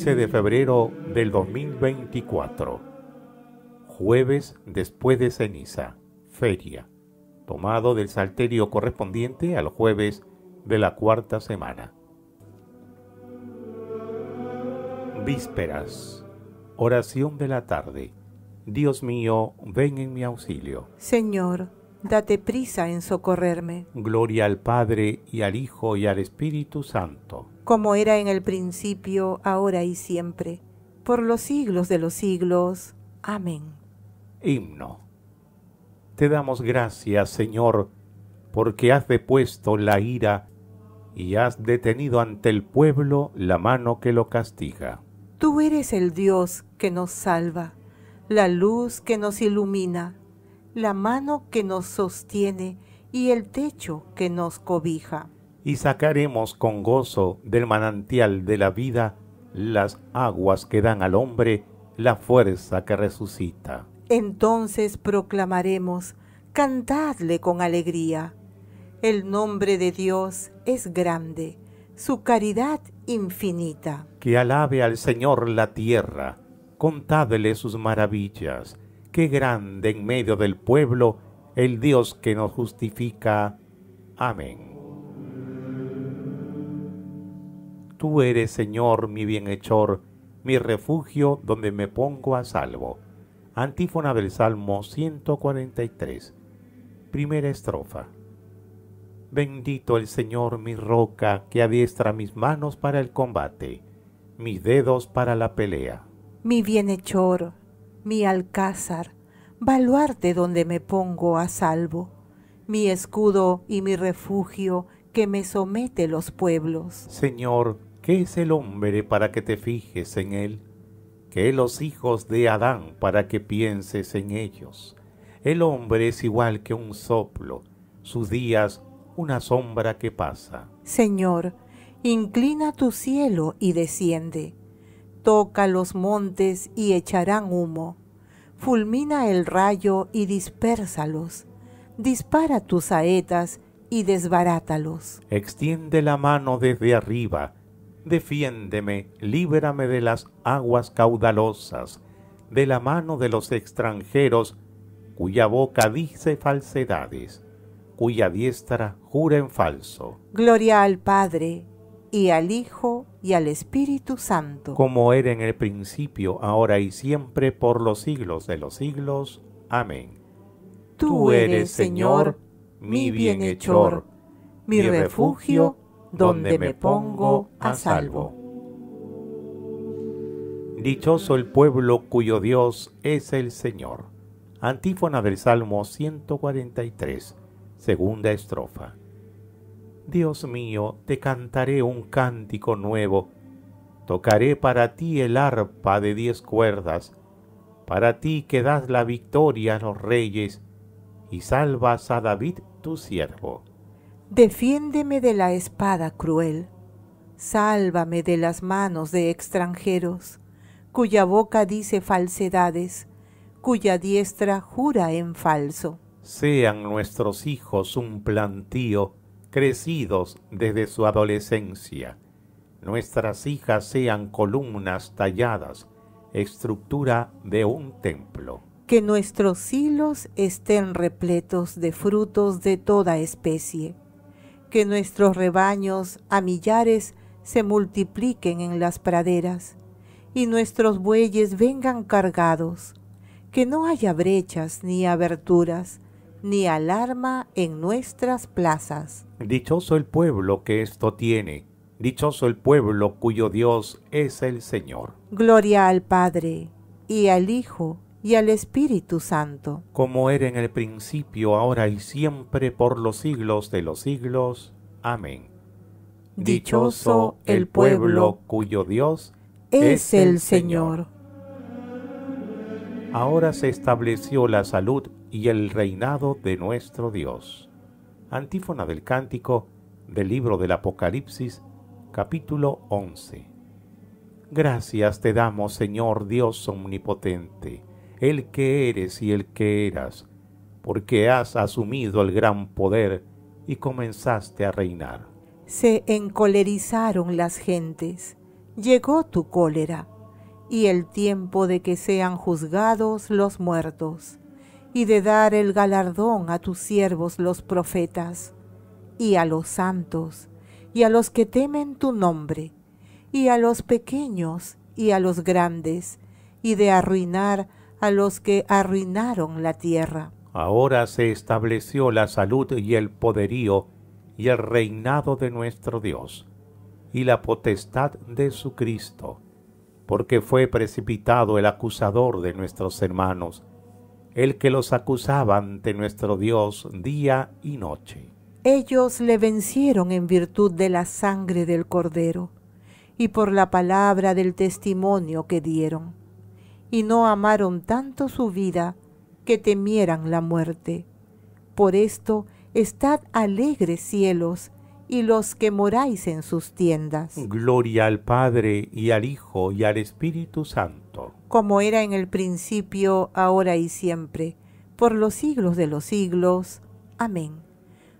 15 de febrero del 2024. Jueves después de ceniza, feria, tomado del salterio correspondiente al jueves de la cuarta semana. Vísperas. Oración de la tarde. Dios mío, ven en mi auxilio. Señor, date prisa en socorrerme. Gloria al Padre y al Hijo y al Espíritu Santo como era en el principio, ahora y siempre, por los siglos de los siglos. Amén. Himno. Te damos gracias, Señor, porque has depuesto la ira y has detenido ante el pueblo la mano que lo castiga. Tú eres el Dios que nos salva, la luz que nos ilumina, la mano que nos sostiene y el techo que nos cobija y sacaremos con gozo del manantial de la vida las aguas que dan al hombre la fuerza que resucita. Entonces proclamaremos, cantadle con alegría. El nombre de Dios es grande, su caridad infinita. Que alabe al Señor la tierra, contadle sus maravillas. Qué grande en medio del pueblo el Dios que nos justifica. Amén. Tú eres, Señor, mi bienhechor, mi refugio donde me pongo a salvo. Antífona del Salmo 143. Primera estrofa. Bendito el Señor, mi roca, que adiestra mis manos para el combate, mis dedos para la pelea. Mi bienhechor, mi alcázar, baluarte donde me pongo a salvo, mi escudo y mi refugio que me somete los pueblos. Señor, es el hombre para que te fijes en él? que los hijos de Adán para que pienses en ellos? El hombre es igual que un soplo, sus días una sombra que pasa. Señor, inclina tu cielo y desciende. Toca los montes y echarán humo. Fulmina el rayo y dispérsalos. Dispara tus saetas y desbarátalos. Extiende la mano desde arriba Defiéndeme, líbrame de las aguas caudalosas, de la mano de los extranjeros, cuya boca dice falsedades, cuya diestra jura en falso. Gloria al Padre, y al Hijo, y al Espíritu Santo. Como era en el principio, ahora y siempre, por los siglos de los siglos. Amén. Tú eres, Señor, mi bienhechor, mi refugio donde me pongo a salvo. Dichoso el pueblo cuyo Dios es el Señor. Antífona del Salmo 143, segunda estrofa. Dios mío, te cantaré un cántico nuevo. Tocaré para ti el arpa de diez cuerdas, para ti que das la victoria a los reyes y salvas a David tu siervo. Defiéndeme de la espada cruel, sálvame de las manos de extranjeros, cuya boca dice falsedades, cuya diestra jura en falso. Sean nuestros hijos un plantío, crecidos desde su adolescencia. Nuestras hijas sean columnas talladas, estructura de un templo. Que nuestros hilos estén repletos de frutos de toda especie que nuestros rebaños a millares se multipliquen en las praderas, y nuestros bueyes vengan cargados, que no haya brechas ni aberturas, ni alarma en nuestras plazas. Dichoso el pueblo que esto tiene, dichoso el pueblo cuyo Dios es el Señor. Gloria al Padre, y al Hijo, y al Espíritu Santo. Como era en el principio, ahora y siempre, por los siglos de los siglos. Amén. Dichoso el pueblo cuyo Dios es el Señor. Ahora se estableció la salud y el reinado de nuestro Dios. Antífona del cántico del libro del Apocalipsis, capítulo 11. Gracias te damos, Señor Dios omnipotente el que eres y el que eras, porque has asumido el gran poder y comenzaste a reinar. Se encolerizaron las gentes, llegó tu cólera, y el tiempo de que sean juzgados los muertos, y de dar el galardón a tus siervos los profetas, y a los santos, y a los que temen tu nombre, y a los pequeños, y a los grandes, y de arruinar a los que arruinaron la tierra. Ahora se estableció la salud y el poderío y el reinado de nuestro Dios y la potestad de su Cristo, porque fue precipitado el acusador de nuestros hermanos, el que los acusaba ante nuestro Dios día y noche. Ellos le vencieron en virtud de la sangre del Cordero y por la palabra del testimonio que dieron y no amaron tanto su vida que temieran la muerte. Por esto, estad alegres cielos y los que moráis en sus tiendas. Gloria al Padre y al Hijo y al Espíritu Santo. Como era en el principio, ahora y siempre, por los siglos de los siglos. Amén.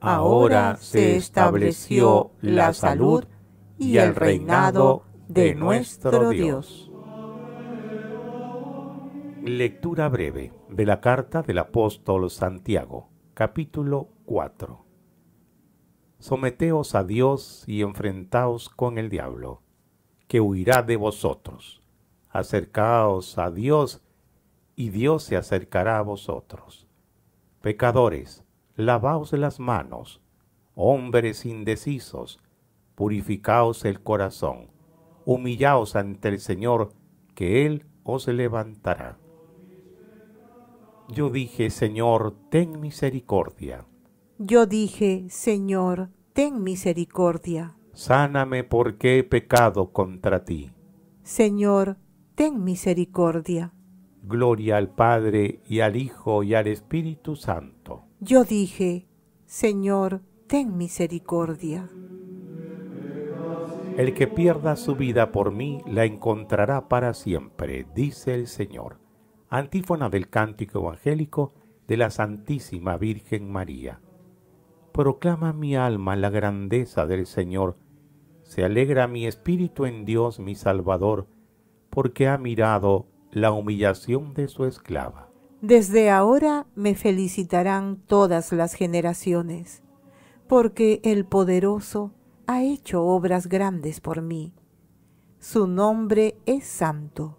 Ahora, se estableció la salud y el reinado de nuestro Dios. Lectura breve de la carta del apóstol Santiago, capítulo 4. Someteos a Dios y enfrentaos con el diablo, que huirá de vosotros. Acercaos a Dios y Dios se acercará a vosotros. Pecadores, lavaos las manos, hombres indecisos, purificaos el corazón, humillaos ante el Señor, que Él os levantará. Yo dije, Señor, ten misericordia. Yo dije, Señor, ten misericordia. Sáname porque he pecado contra ti. Señor, ten misericordia. Gloria al Padre y al Hijo y al Espíritu Santo. Yo dije, Señor, ten misericordia. El que pierda su vida por mí la encontrará para siempre, dice el Señor. Antífona del cántico evangélico de la Santísima Virgen María. Proclama mi alma la grandeza del Señor. Se alegra mi espíritu en Dios mi Salvador, porque ha mirado la humillación de su esclava. Desde ahora me felicitarán todas las generaciones, porque el poderoso ha hecho obras grandes por mí. Su nombre es santo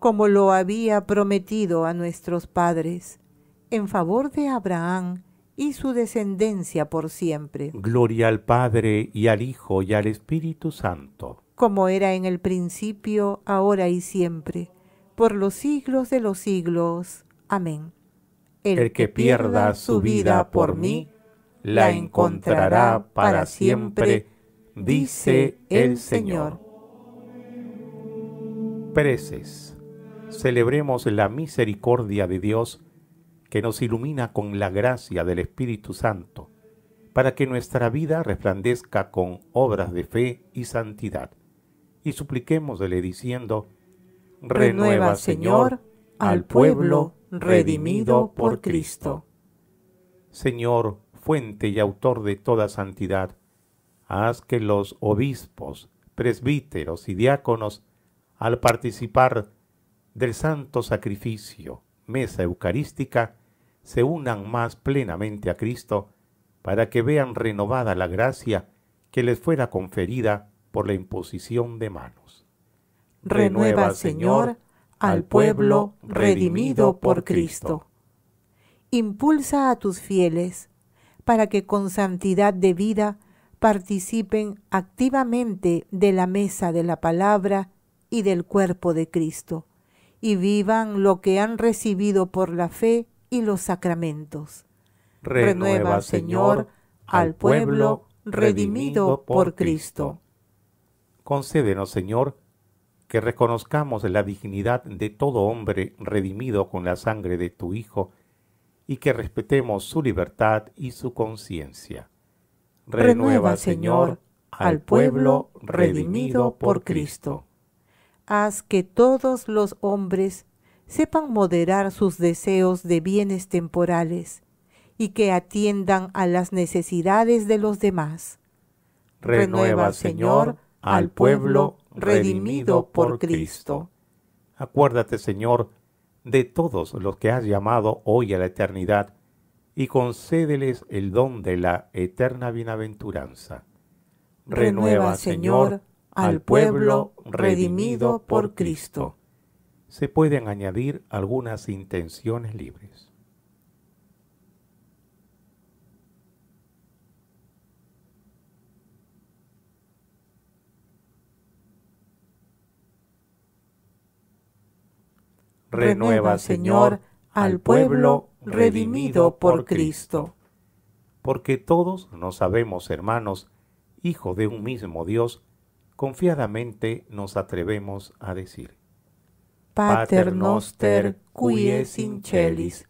como lo había prometido a nuestros padres, en favor de Abraham y su descendencia por siempre. Gloria al Padre y al Hijo y al Espíritu Santo. Como era en el principio, ahora y siempre, por los siglos de los siglos. Amén. El, que, pierda, pierda su vida por mí, la encontrará para siempre, dice el Señor. Preces celebremos la misericordia de Dios que nos ilumina con la gracia del Espíritu Santo, para que nuestra vida resplandezca con obras de fe y santidad. Y supliquémosle diciendo, Renueva, Señor, al pueblo redimido por Cristo. Señor, fuente y autor de toda santidad, haz que los obispos, presbíteros y diáconos, al participar del santo sacrificio, mesa eucarística, se unan más plenamente a Cristo para que vean renovada la gracia que les fuera conferida por la imposición de manos. Renueva, Señor, al pueblo redimido por Cristo. Impulsa a tus fieles para que con santidad de vida participen activamente de la mesa de la palabra y del cuerpo de Cristo y vivan lo que han recibido por la fe y los sacramentos. Renueva, Señor, al pueblo redimido por Cristo. Concédenos, Señor, que reconozcamos la dignidad de todo hombre redimido con la sangre de tu Hijo y que respetemos su libertad y su conciencia. Renueva, Señor, al pueblo redimido por Cristo haz que todos los hombres sepan moderar sus deseos de bienes temporales y que atiendan a las necesidades de los demás. Renueva, Señor, al pueblo redimido por Cristo. Acuérdate, Señor, de todos los que has llamado hoy a la eternidad, y concédeles el don de la eterna bienaventuranza. Renueva, Señor, al pueblo redimido por Cristo. Se pueden añadir algunas intenciones libres. Renueva, Señor, al pueblo redimido por Cristo. Porque todos nos sabemos hermanos, hijo de un mismo Dios, confiadamente nos atrevemos a decir. Pater noster, qui es in celis,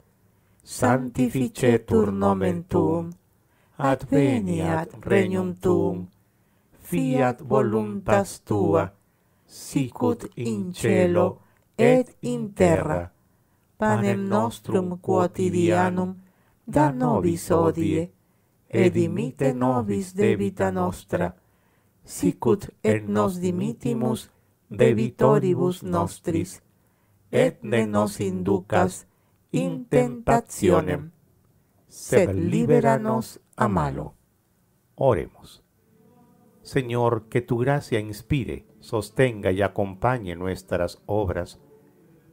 santificetur nomen tuum, adveniat regnum tuum, fiat voluntas tua, sicut in cielo et in terra. Panem nostrum quotidianum da nobis odie, et imite nobis debita nostra, sicut et nos dimitimus debitoribus nostris, et ne nos inducas in tentationem, sed liberanos a malo. Oremos. Señor, que tu gracia inspire, sostenga y acompañe nuestras obras,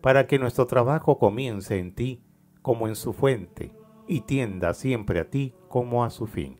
para que nuestro trabajo comience en ti como en su fuente, y tienda siempre a ti como a su fin